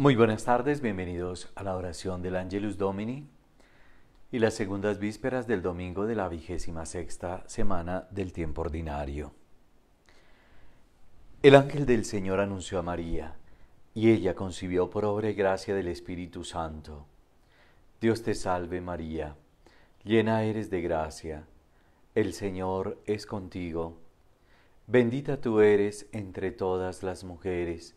Muy buenas tardes, bienvenidos a la oración del Angelus Domini y las segundas vísperas del domingo de la vigésima sexta semana del tiempo ordinario. El ángel del Señor anunció a María, y ella concibió por obra y gracia del Espíritu Santo. Dios te salve María, llena eres de gracia, el Señor es contigo, bendita tú eres entre todas las mujeres,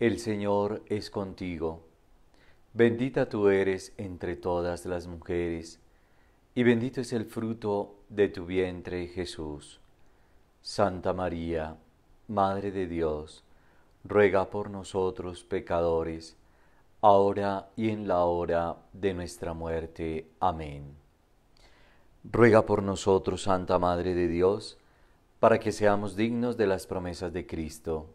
el Señor es contigo. Bendita tú eres entre todas las mujeres, y bendito es el fruto de tu vientre, Jesús. Santa María, Madre de Dios, ruega por nosotros pecadores, ahora y en la hora de nuestra muerte. Amén. Ruega por nosotros, Santa Madre de Dios, para que seamos dignos de las promesas de Cristo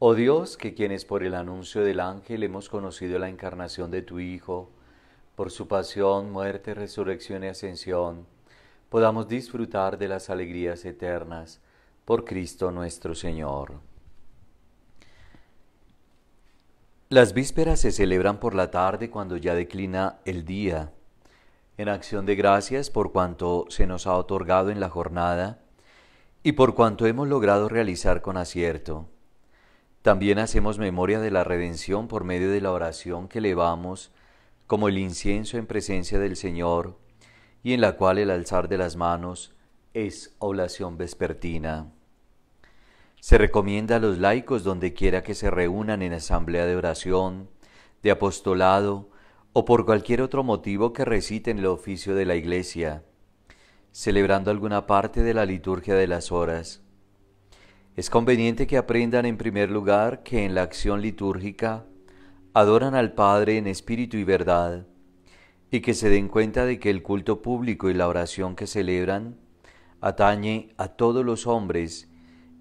Oh Dios, que quienes por el anuncio del ángel hemos conocido la encarnación de tu Hijo, por su pasión, muerte, resurrección y ascensión, podamos disfrutar de las alegrías eternas por Cristo nuestro Señor. Las vísperas se celebran por la tarde cuando ya declina el día, en acción de gracias por cuanto se nos ha otorgado en la jornada y por cuanto hemos logrado realizar con acierto. También hacemos memoria de la redención por medio de la oración que elevamos como el incienso en presencia del Señor y en la cual el alzar de las manos es oblación vespertina. Se recomienda a los laicos donde quiera que se reúnan en asamblea de oración, de apostolado o por cualquier otro motivo que reciten el oficio de la Iglesia, celebrando alguna parte de la liturgia de las horas es conveniente que aprendan en primer lugar que en la acción litúrgica adoran al Padre en espíritu y verdad, y que se den cuenta de que el culto público y la oración que celebran atañe a todos los hombres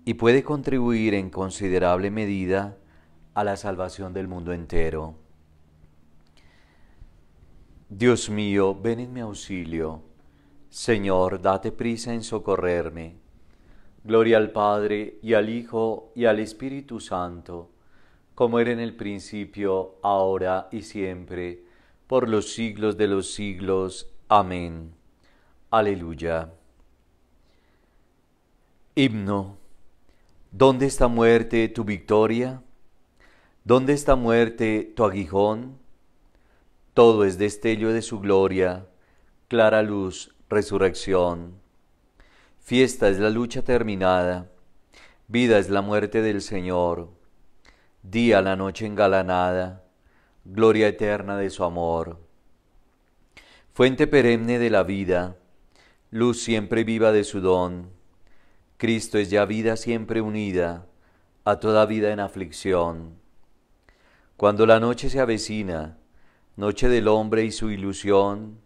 y puede contribuir en considerable medida a la salvación del mundo entero. Dios mío, ven en mi auxilio. Señor, date prisa en socorrerme. Gloria al Padre y al Hijo y al Espíritu Santo, como era en el principio, ahora y siempre, por los siglos de los siglos. Amén. Aleluya. Himno. ¿Dónde está muerte tu victoria? ¿Dónde está muerte tu aguijón? Todo es destello de su gloria, clara luz, resurrección. Fiesta es la lucha terminada, vida es la muerte del Señor, día la noche engalanada, gloria eterna de su amor. Fuente perenne de la vida, luz siempre viva de su don, Cristo es ya vida siempre unida a toda vida en aflicción. Cuando la noche se avecina, noche del hombre y su ilusión,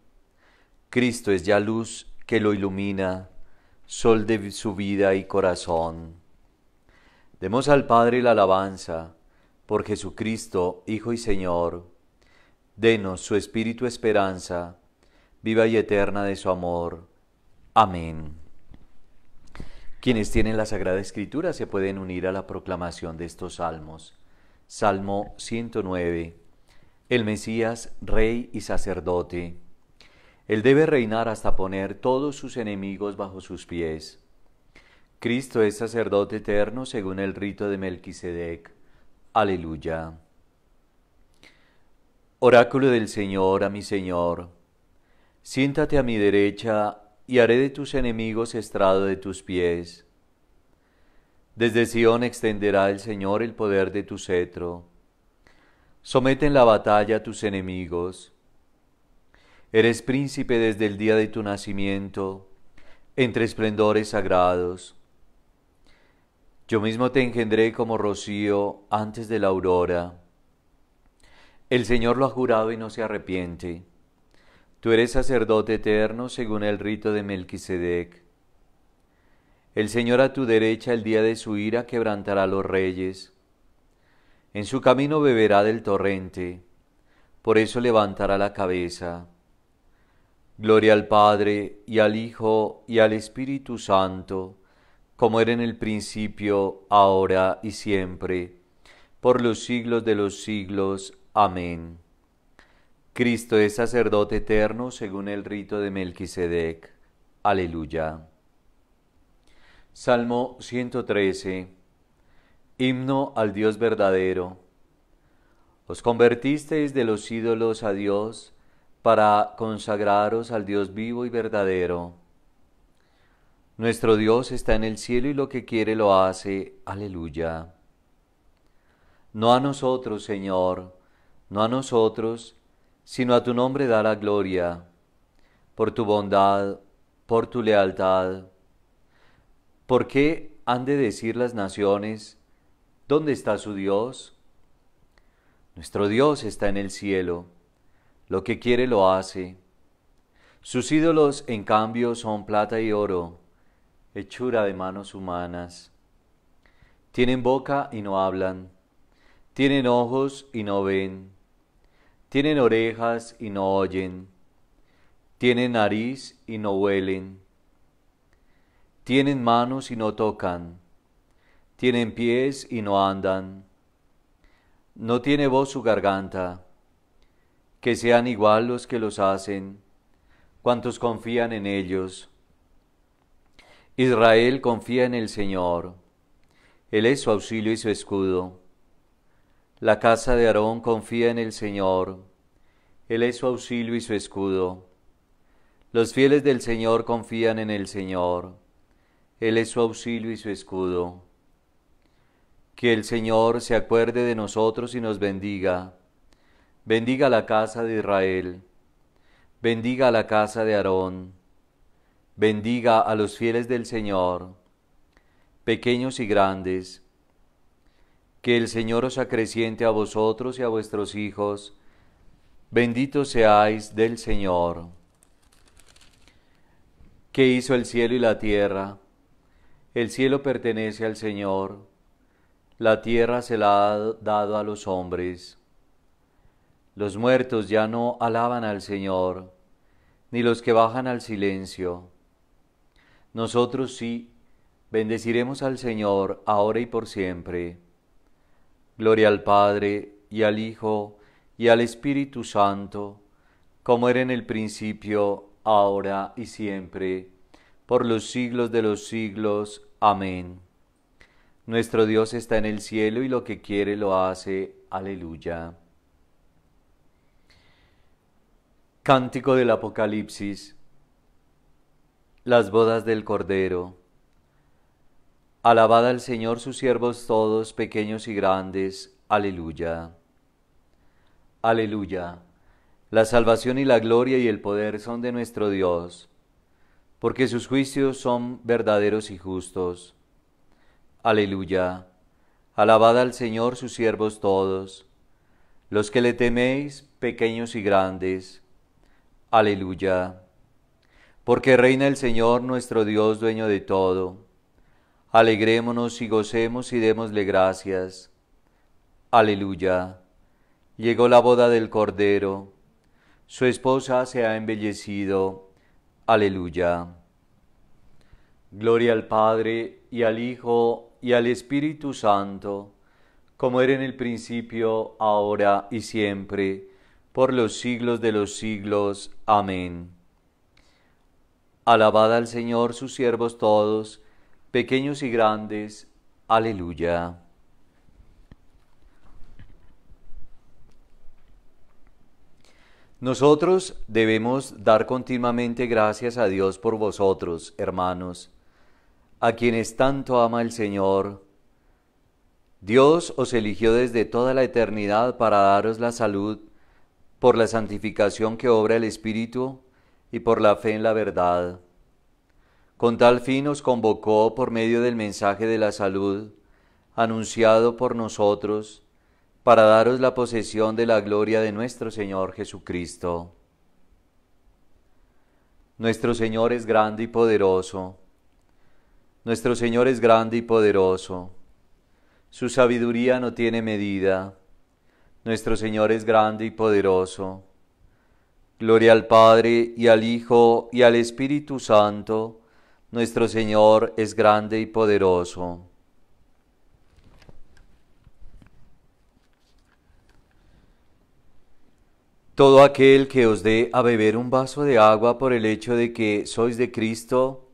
Cristo es ya luz que lo ilumina sol de su vida y corazón. Demos al Padre la alabanza por Jesucristo, Hijo y Señor. Denos su espíritu esperanza, viva y eterna de su amor. Amén. Quienes tienen la Sagrada Escritura se pueden unir a la proclamación de estos salmos. Salmo 109. El Mesías, Rey y Sacerdote. Él debe reinar hasta poner todos sus enemigos bajo sus pies. Cristo es sacerdote eterno según el rito de Melquisedec. Aleluya. Oráculo del Señor a mi Señor, siéntate a mi derecha y haré de tus enemigos estrado de tus pies. Desde Sión extenderá el Señor el poder de tu cetro. Somete en la batalla a tus enemigos. Eres príncipe desde el día de tu nacimiento, entre esplendores sagrados. Yo mismo te engendré como rocío antes de la aurora. El Señor lo ha jurado y no se arrepiente. Tú eres sacerdote eterno según el rito de Melquisedec. El Señor a tu derecha el día de su ira quebrantará los reyes. En su camino beberá del torrente, por eso levantará la cabeza. Gloria al Padre y al Hijo y al Espíritu Santo, como era en el principio, ahora y siempre, por los siglos de los siglos. Amén. Cristo es sacerdote eterno según el rito de Melquisedec. Aleluya. Salmo 113. Himno al Dios verdadero. Os convertisteis de los ídolos a Dios, para consagraros al Dios vivo y verdadero. Nuestro Dios está en el cielo y lo que quiere lo hace. Aleluya. No a nosotros, Señor, no a nosotros, sino a tu nombre da la gloria, por tu bondad, por tu lealtad. ¿Por qué han de decir las naciones, ¿dónde está su Dios? Nuestro Dios está en el cielo lo que quiere lo hace. Sus ídolos, en cambio, son plata y oro, hechura de manos humanas. Tienen boca y no hablan. Tienen ojos y no ven. Tienen orejas y no oyen. Tienen nariz y no huelen. Tienen manos y no tocan. Tienen pies y no andan. No tiene voz su garganta que sean igual los que los hacen, cuantos confían en ellos. Israel confía en el Señor, Él es su auxilio y su escudo. La casa de Aarón confía en el Señor, Él es su auxilio y su escudo. Los fieles del Señor confían en el Señor, Él es su auxilio y su escudo. Que el Señor se acuerde de nosotros y nos bendiga Bendiga la casa de Israel. Bendiga la casa de Aarón. Bendiga a los fieles del Señor, pequeños y grandes. Que el Señor os acreciente a vosotros y a vuestros hijos. Benditos seáis del Señor, que hizo el cielo y la tierra. El cielo pertenece al Señor, la tierra se la ha dado a los hombres. Los muertos ya no alaban al Señor, ni los que bajan al silencio. Nosotros sí bendeciremos al Señor ahora y por siempre. Gloria al Padre y al Hijo y al Espíritu Santo, como era en el principio, ahora y siempre, por los siglos de los siglos. Amén. Nuestro Dios está en el cielo y lo que quiere lo hace. Aleluya. Cántico del Apocalipsis, las bodas del Cordero. Alabad al Señor sus siervos todos, pequeños y grandes. Aleluya. Aleluya. La salvación y la gloria y el poder son de nuestro Dios, porque sus juicios son verdaderos y justos. Aleluya. Alabad al Señor sus siervos todos, los que le teméis, pequeños y grandes. Aleluya. Porque reina el Señor nuestro Dios, dueño de todo. Alegrémonos y gocemos y démosle gracias. Aleluya. Llegó la boda del Cordero. Su esposa se ha embellecido. Aleluya. Gloria al Padre y al Hijo y al Espíritu Santo, como era en el principio, ahora y siempre por los siglos de los siglos. Amén. Alabad al Señor sus siervos todos, pequeños y grandes. Aleluya. Nosotros debemos dar continuamente gracias a Dios por vosotros, hermanos, a quienes tanto ama el Señor. Dios os eligió desde toda la eternidad para daros la salud por la santificación que obra el Espíritu y por la fe en la verdad. Con tal fin nos convocó por medio del mensaje de la salud, anunciado por nosotros, para daros la posesión de la gloria de nuestro Señor Jesucristo. Nuestro Señor es grande y poderoso. Nuestro Señor es grande y poderoso. Su sabiduría no tiene medida. Nuestro Señor es grande y poderoso. Gloria al Padre y al Hijo y al Espíritu Santo. Nuestro Señor es grande y poderoso. Todo aquel que os dé a beber un vaso de agua por el hecho de que sois de Cristo,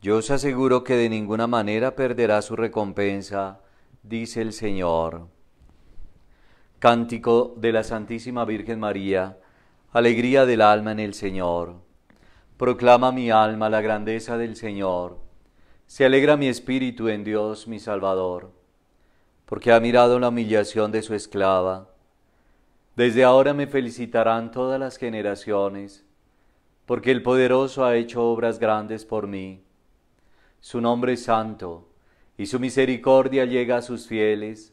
yo os aseguro que de ninguna manera perderá su recompensa, dice el Señor. Cántico de la Santísima Virgen María, alegría del alma en el Señor. Proclama mi alma la grandeza del Señor. Se alegra mi espíritu en Dios mi Salvador, porque ha mirado la humillación de su esclava. Desde ahora me felicitarán todas las generaciones, porque el poderoso ha hecho obras grandes por mí. Su nombre es santo, y su misericordia llega a sus fieles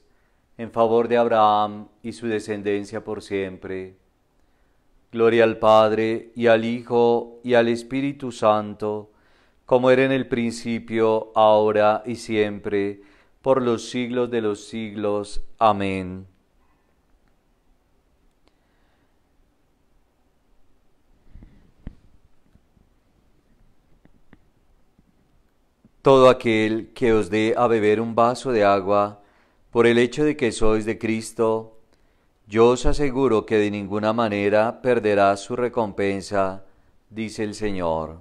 en favor de Abraham y su descendencia por siempre. Gloria al Padre y al Hijo y al Espíritu Santo, como era en el principio, ahora y siempre, por los siglos de los siglos. Amén. Todo aquel que os dé a beber un vaso de agua, por el hecho de que sois de Cristo, yo os aseguro que de ninguna manera perderás su recompensa, dice el Señor.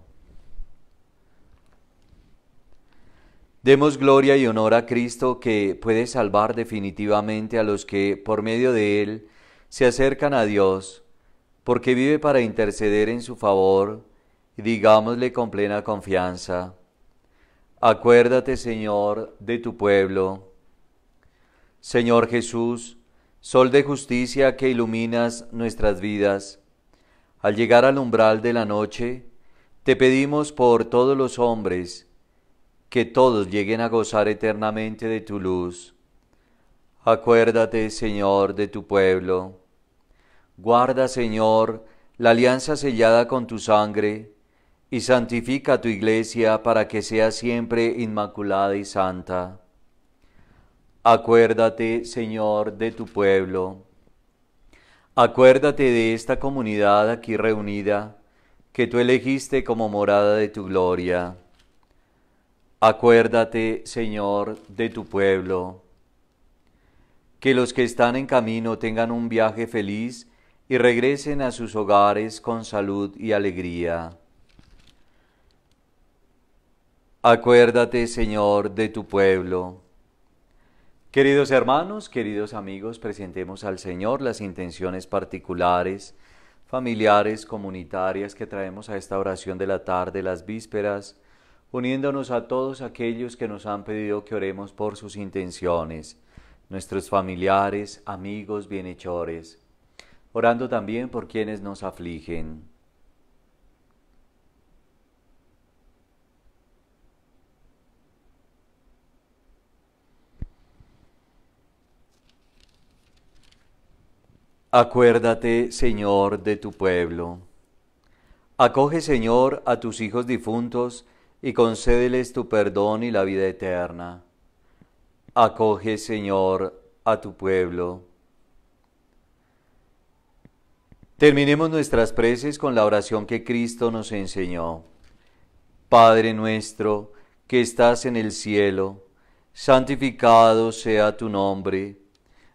Demos gloria y honor a Cristo que puede salvar definitivamente a los que, por medio de Él, se acercan a Dios, porque vive para interceder en su favor, y digámosle con plena confianza, Acuérdate, Señor, de tu pueblo Señor Jesús, Sol de justicia que iluminas nuestras vidas, al llegar al umbral de la noche, te pedimos por todos los hombres, que todos lleguen a gozar eternamente de tu luz. Acuérdate, Señor, de tu pueblo. Guarda, Señor, la alianza sellada con tu sangre, y santifica tu iglesia para que sea siempre inmaculada y santa Acuérdate, Señor, de tu pueblo. Acuérdate de esta comunidad aquí reunida, que tú elegiste como morada de tu gloria. Acuérdate, Señor, de tu pueblo. Que los que están en camino tengan un viaje feliz y regresen a sus hogares con salud y alegría. Acuérdate, Señor, de tu pueblo. Queridos hermanos, queridos amigos, presentemos al Señor las intenciones particulares, familiares, comunitarias que traemos a esta oración de la tarde, las vísperas, uniéndonos a todos aquellos que nos han pedido que oremos por sus intenciones, nuestros familiares, amigos, bienhechores, orando también por quienes nos afligen. Acuérdate, Señor, de tu pueblo. Acoge, Señor, a tus hijos difuntos y concédeles tu perdón y la vida eterna. Acoge, Señor, a tu pueblo. Terminemos nuestras preces con la oración que Cristo nos enseñó. Padre nuestro, que estás en el cielo, santificado sea tu nombre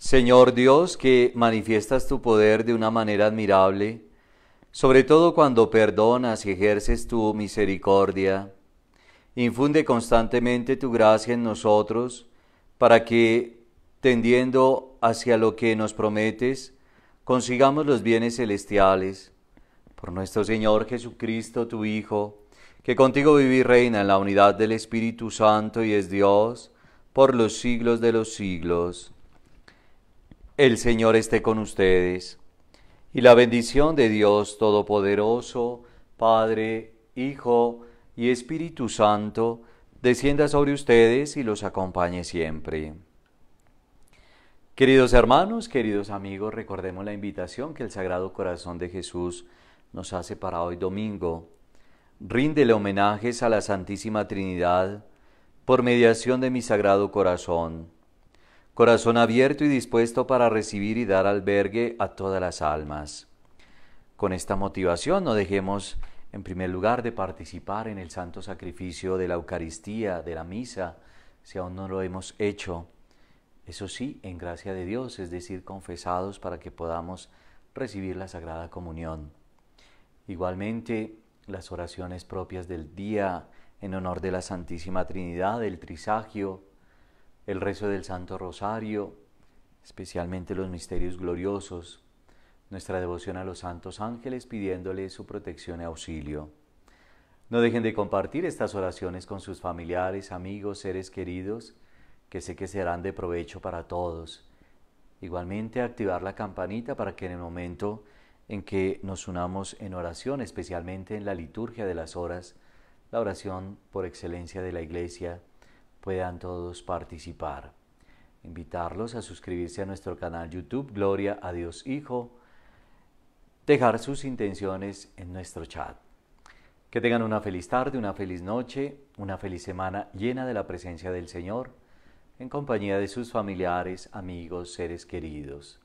Señor Dios, que manifiestas tu poder de una manera admirable, sobre todo cuando perdonas y ejerces tu misericordia, infunde constantemente tu gracia en nosotros, para que, tendiendo hacia lo que nos prometes, consigamos los bienes celestiales. Por nuestro Señor Jesucristo, tu Hijo, que contigo vive y reina en la unidad del Espíritu Santo y es Dios, por los siglos de los siglos. El Señor esté con ustedes. Y la bendición de Dios Todopoderoso, Padre, Hijo y Espíritu Santo, descienda sobre ustedes y los acompañe siempre. Queridos hermanos, queridos amigos, recordemos la invitación que el Sagrado Corazón de Jesús nos hace para hoy domingo. Ríndele homenajes a la Santísima Trinidad por mediación de mi Sagrado Corazón corazón abierto y dispuesto para recibir y dar albergue a todas las almas. Con esta motivación no dejemos, en primer lugar, de participar en el santo sacrificio de la Eucaristía, de la misa, si aún no lo hemos hecho. Eso sí, en gracia de Dios, es decir, confesados para que podamos recibir la Sagrada Comunión. Igualmente, las oraciones propias del día en honor de la Santísima Trinidad, del Trisagio, el rezo del Santo Rosario, especialmente los misterios gloriosos, nuestra devoción a los santos ángeles pidiéndoles su protección y auxilio. No dejen de compartir estas oraciones con sus familiares, amigos, seres queridos, que sé que serán de provecho para todos. Igualmente activar la campanita para que en el momento en que nos unamos en oración, especialmente en la liturgia de las horas, la oración por excelencia de la Iglesia, puedan todos participar. Invitarlos a suscribirse a nuestro canal YouTube Gloria a Dios Hijo, dejar sus intenciones en nuestro chat. Que tengan una feliz tarde, una feliz noche, una feliz semana llena de la presencia del Señor, en compañía de sus familiares, amigos, seres queridos.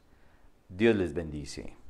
Dios les bendice.